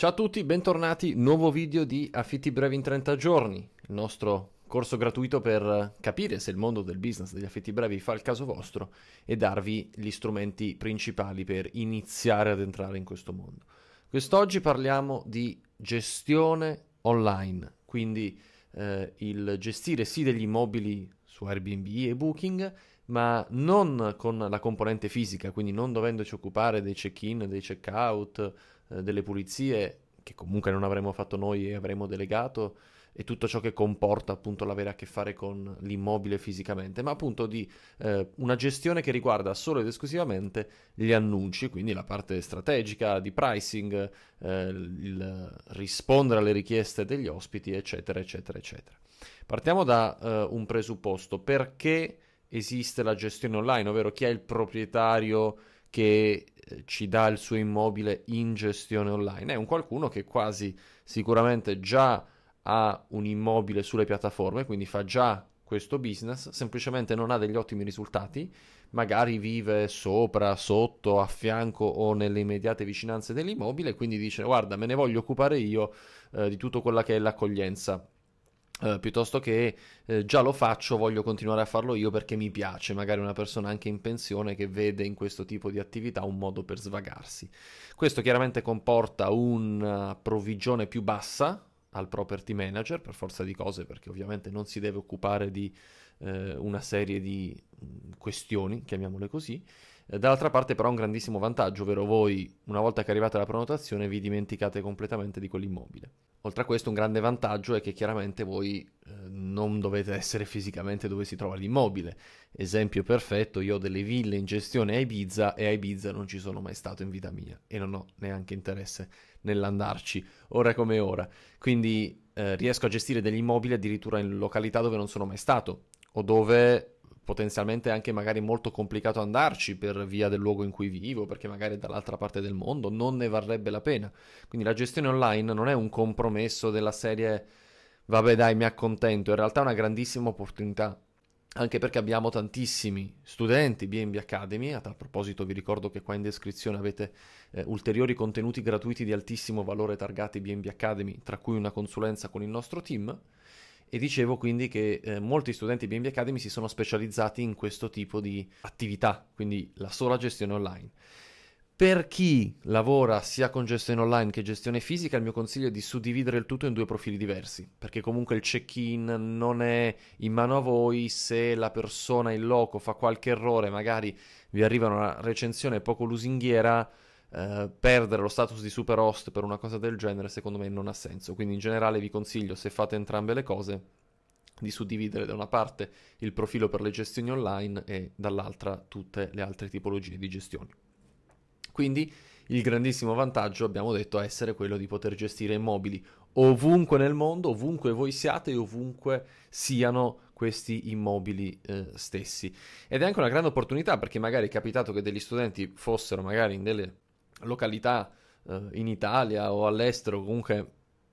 Ciao a tutti, bentornati, nuovo video di Affitti brevi in 30 giorni, il nostro corso gratuito per capire se il mondo del business degli affitti brevi fa il caso vostro e darvi gli strumenti principali per iniziare ad entrare in questo mondo. Quest'oggi parliamo di gestione online, quindi eh, il gestire sì degli immobili su Airbnb e Booking, ma non con la componente fisica, quindi non dovendoci occupare dei check-in, dei check-out, eh, delle pulizie che comunque non avremmo fatto noi e avremmo delegato e tutto ciò che comporta appunto l'avere a che fare con l'immobile fisicamente, ma appunto di eh, una gestione che riguarda solo ed esclusivamente gli annunci, quindi la parte strategica di pricing, eh, il rispondere alle richieste degli ospiti, eccetera, eccetera, eccetera. Partiamo da eh, un presupposto, perché esiste la gestione online, ovvero chi è il proprietario che eh, ci dà il suo immobile in gestione online, è un qualcuno che quasi sicuramente già ha un immobile sulle piattaforme, quindi fa già questo business, semplicemente non ha degli ottimi risultati, magari vive sopra, sotto, a fianco o nelle immediate vicinanze dell'immobile, quindi dice guarda me ne voglio occupare io eh, di tutto quella che è l'accoglienza eh, piuttosto che eh, già lo faccio, voglio continuare a farlo io perché mi piace, magari una persona anche in pensione che vede in questo tipo di attività un modo per svagarsi. Questo chiaramente comporta una eh, provvigione più bassa al property manager per forza di cose perché ovviamente non si deve occupare di eh, una serie di mm, questioni, chiamiamole così, eh, dall'altra parte però è un grandissimo vantaggio, ovvero voi una volta che arrivate alla prenotazione vi dimenticate completamente di quell'immobile. Oltre a questo un grande vantaggio è che chiaramente voi eh, non dovete essere fisicamente dove si trova l'immobile. Esempio perfetto, io ho delle ville in gestione a Ibiza e a Ibiza non ci sono mai stato in vita mia e non ho neanche interesse nell'andarci ora come ora. Quindi eh, riesco a gestire degli immobili addirittura in località dove non sono mai stato o dove potenzialmente anche magari molto complicato andarci per via del luogo in cui vivo, perché magari è dall'altra parte del mondo, non ne varrebbe la pena. Quindi la gestione online non è un compromesso della serie vabbè dai mi accontento, in realtà è una grandissima opportunità. Anche perché abbiamo tantissimi studenti BNB Academy, a tal proposito vi ricordo che qua in descrizione avete eh, ulteriori contenuti gratuiti di altissimo valore targati BNB Academy, tra cui una consulenza con il nostro team e dicevo quindi che eh, molti studenti BNB Academy si sono specializzati in questo tipo di attività, quindi la sola gestione online. Per chi lavora sia con gestione online che gestione fisica, il mio consiglio è di suddividere il tutto in due profili diversi, perché comunque il check-in non è in mano a voi, se la persona in loco fa qualche errore, magari vi arriva una recensione poco lusinghiera, eh, perdere lo status di super host per una cosa del genere secondo me non ha senso. Quindi in generale vi consiglio, se fate entrambe le cose, di suddividere da una parte il profilo per le gestioni online e dall'altra tutte le altre tipologie di gestioni. Quindi il grandissimo vantaggio, abbiamo detto, è essere quello di poter gestire immobili ovunque nel mondo, ovunque voi siate e ovunque siano questi immobili eh, stessi. Ed è anche una grande opportunità perché magari è capitato che degli studenti fossero magari in delle località eh, in Italia o all'estero comunque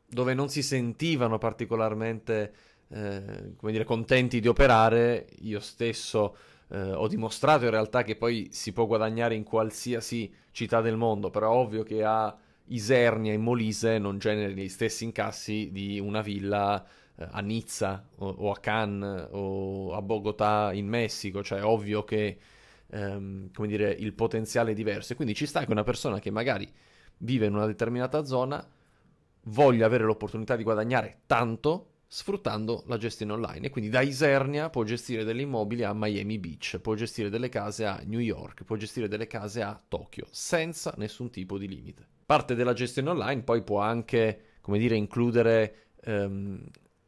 dove non si sentivano particolarmente eh, come dire, contenti di operare, io stesso eh, ho dimostrato in realtà che poi si può guadagnare in qualsiasi città del mondo, però è ovvio che a Isernia in Molise non generi gli stessi incassi di una villa eh, a Nizza o, o a Cannes o a Bogotà in Messico, cioè è ovvio che ehm, come dire, il potenziale diverso. E quindi ci sta che una persona che magari vive in una determinata zona voglia avere l'opportunità di guadagnare tanto sfruttando la gestione online. E quindi da Isernia può gestire degli immobili a Miami Beach, può gestire delle case a New York, può gestire delle case a Tokyo, senza nessun tipo di limite. Parte della gestione online poi può anche, come dire, includere ehm,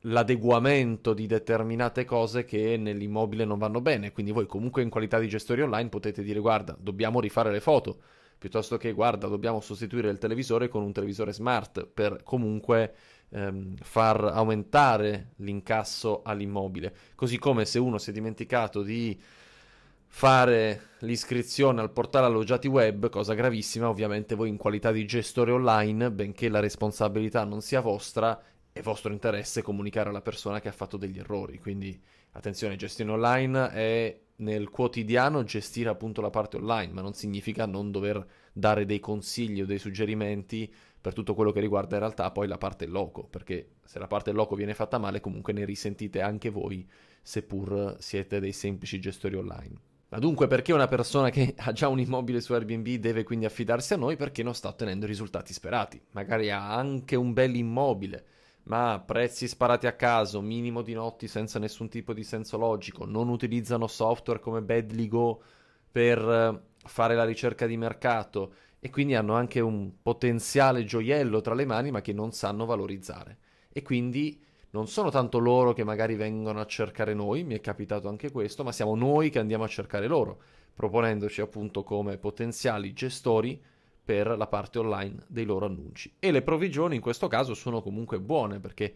l'adeguamento di determinate cose che nell'immobile non vanno bene. Quindi voi comunque in qualità di gestori online potete dire guarda, dobbiamo rifare le foto, piuttosto che guarda, dobbiamo sostituire il televisore con un televisore smart per comunque ehm, far aumentare l'incasso all'immobile. Così come se uno si è dimenticato di fare l'iscrizione al portale alloggiati web, cosa gravissima, ovviamente voi in qualità di gestore online, benché la responsabilità non sia vostra, è vostro interesse comunicare alla persona che ha fatto degli errori. Quindi attenzione, gestione online è nel quotidiano gestire appunto la parte online, ma non significa non dover dare dei consigli o dei suggerimenti per tutto quello che riguarda in realtà poi la parte loco, perché se la parte loco viene fatta male comunque ne risentite anche voi, seppur siete dei semplici gestori online. Ma dunque perché una persona che ha già un immobile su Airbnb deve quindi affidarsi a noi perché non sta ottenendo i risultati sperati? Magari ha anche un bel immobile, ma prezzi sparati a caso, minimo di notti senza nessun tipo di senso logico, non utilizzano software come Badly Go per eh, fare la ricerca di mercato e quindi hanno anche un potenziale gioiello tra le mani ma che non sanno valorizzare. E quindi non sono tanto loro che magari vengono a cercare noi, mi è capitato anche questo, ma siamo noi che andiamo a cercare loro, proponendoci appunto come potenziali gestori per la parte online dei loro annunci. E le provvigioni in questo caso sono comunque buone perché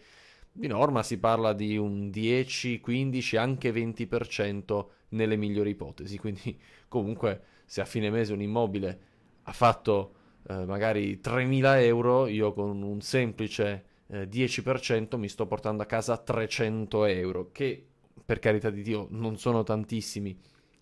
di norma si parla di un 10, 15, anche 20% nelle migliori ipotesi, quindi comunque se a fine mese un immobile ha fatto eh, magari 3.000 euro, io con un semplice eh, 10% mi sto portando a casa 300 euro, che per carità di Dio non sono tantissimi,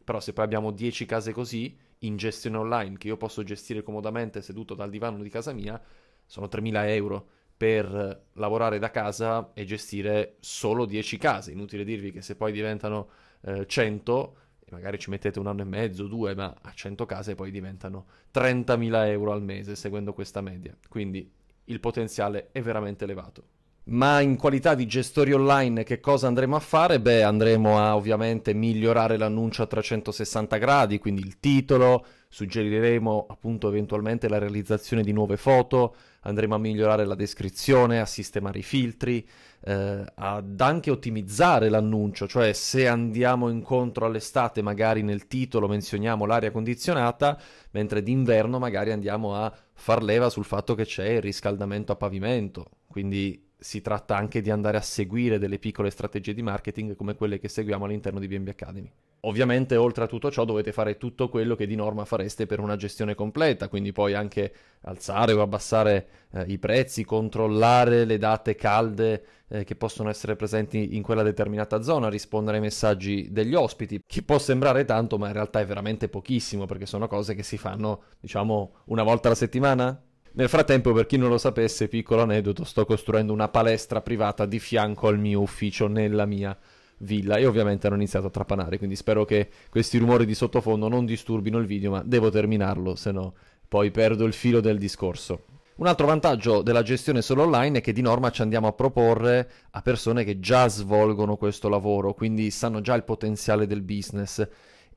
però se poi abbiamo 10 case così in gestione online che io posso gestire comodamente seduto dal divano di casa mia sono 3.000 euro per lavorare da casa e gestire solo 10 case. Inutile dirvi che se poi diventano eh, 100, magari ci mettete un anno e mezzo, due, ma a 100 case poi diventano 30.000 euro al mese seguendo questa media. Quindi il potenziale è veramente elevato ma in qualità di gestori online che cosa andremo a fare? Beh, andremo a ovviamente migliorare l'annuncio a 360 gradi, quindi il titolo, suggeriremo appunto eventualmente la realizzazione di nuove foto, andremo a migliorare la descrizione, a sistemare i filtri, eh, ad anche ottimizzare l'annuncio, cioè se andiamo incontro all'estate magari nel titolo menzioniamo l'aria condizionata, mentre d'inverno magari andiamo a far leva sul fatto che c'è il riscaldamento a pavimento, quindi si tratta anche di andare a seguire delle piccole strategie di marketing come quelle che seguiamo all'interno di BNB Academy. Ovviamente oltre a tutto ciò dovete fare tutto quello che di norma fareste per una gestione completa, quindi poi anche alzare o abbassare eh, i prezzi, controllare le date calde eh, che possono essere presenti in quella determinata zona, rispondere ai messaggi degli ospiti, che può sembrare tanto ma in realtà è veramente pochissimo perché sono cose che si fanno diciamo una volta alla settimana, nel frattempo, per chi non lo sapesse, piccolo aneddoto, sto costruendo una palestra privata di fianco al mio ufficio nella mia villa e ovviamente hanno iniziato a trapanare, quindi spero che questi rumori di sottofondo non disturbino il video, ma devo terminarlo, se no poi perdo il filo del discorso. Un altro vantaggio della gestione solo online è che di norma ci andiamo a proporre a persone che già svolgono questo lavoro, quindi sanno già il potenziale del business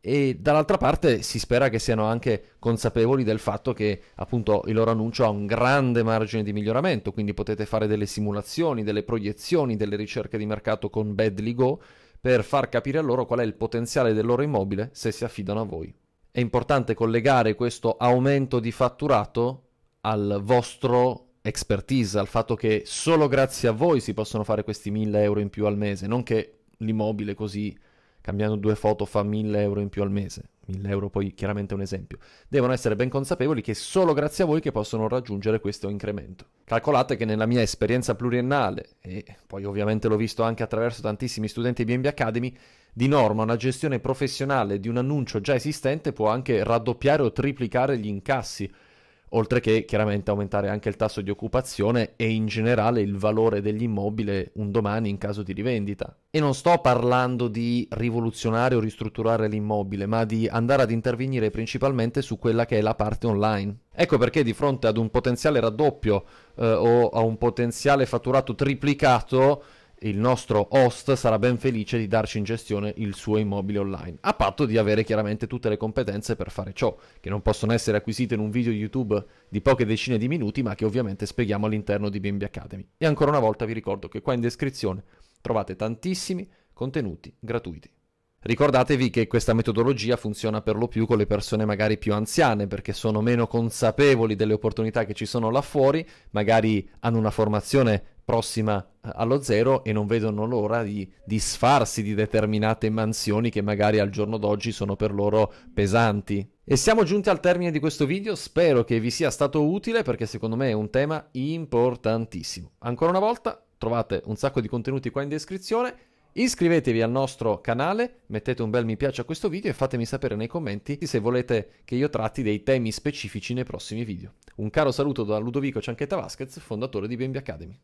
e dall'altra parte si spera che siano anche consapevoli del fatto che appunto il loro annuncio ha un grande margine di miglioramento, quindi potete fare delle simulazioni, delle proiezioni, delle ricerche di mercato con Badly Go per far capire a loro qual è il potenziale del loro immobile se si affidano a voi. È importante collegare questo aumento di fatturato al vostro expertise, al fatto che solo grazie a voi si possono fare questi 1000 euro in più al mese, non che l'immobile così cambiando due foto fa 1000 euro in più al mese. 1000 euro poi chiaramente è un esempio. Devono essere ben consapevoli che è solo grazie a voi che possono raggiungere questo incremento. Calcolate che nella mia esperienza pluriennale, e poi ovviamente l'ho visto anche attraverso tantissimi studenti di BNB Academy, di norma una gestione professionale di un annuncio già esistente può anche raddoppiare o triplicare gli incassi oltre che chiaramente aumentare anche il tasso di occupazione e in generale il valore dell'immobile un domani in caso di rivendita. E non sto parlando di rivoluzionare o ristrutturare l'immobile, ma di andare ad intervenire principalmente su quella che è la parte online. Ecco perché di fronte ad un potenziale raddoppio eh, o a un potenziale fatturato triplicato il nostro host sarà ben felice di darci in gestione il suo immobile online, a patto di avere chiaramente tutte le competenze per fare ciò, che non possono essere acquisite in un video YouTube di poche decine di minuti, ma che ovviamente spieghiamo all'interno di BNB Academy. E ancora una volta vi ricordo che qua in descrizione trovate tantissimi contenuti gratuiti. Ricordatevi che questa metodologia funziona per lo più con le persone magari più anziane perché sono meno consapevoli delle opportunità che ci sono là fuori, magari hanno una formazione prossima eh, allo zero e non vedono l'ora di disfarsi di determinate mansioni che magari al giorno d'oggi sono per loro pesanti. E siamo giunti al termine di questo video, spero che vi sia stato utile perché secondo me è un tema importantissimo. Ancora una volta trovate un sacco di contenuti qua in descrizione, iscrivetevi al nostro canale, mettete un bel mi piace a questo video e fatemi sapere nei commenti se volete che io tratti dei temi specifici nei prossimi video. Un caro saluto da Ludovico Cianchetta Vasquez, fondatore di Bembi Academy.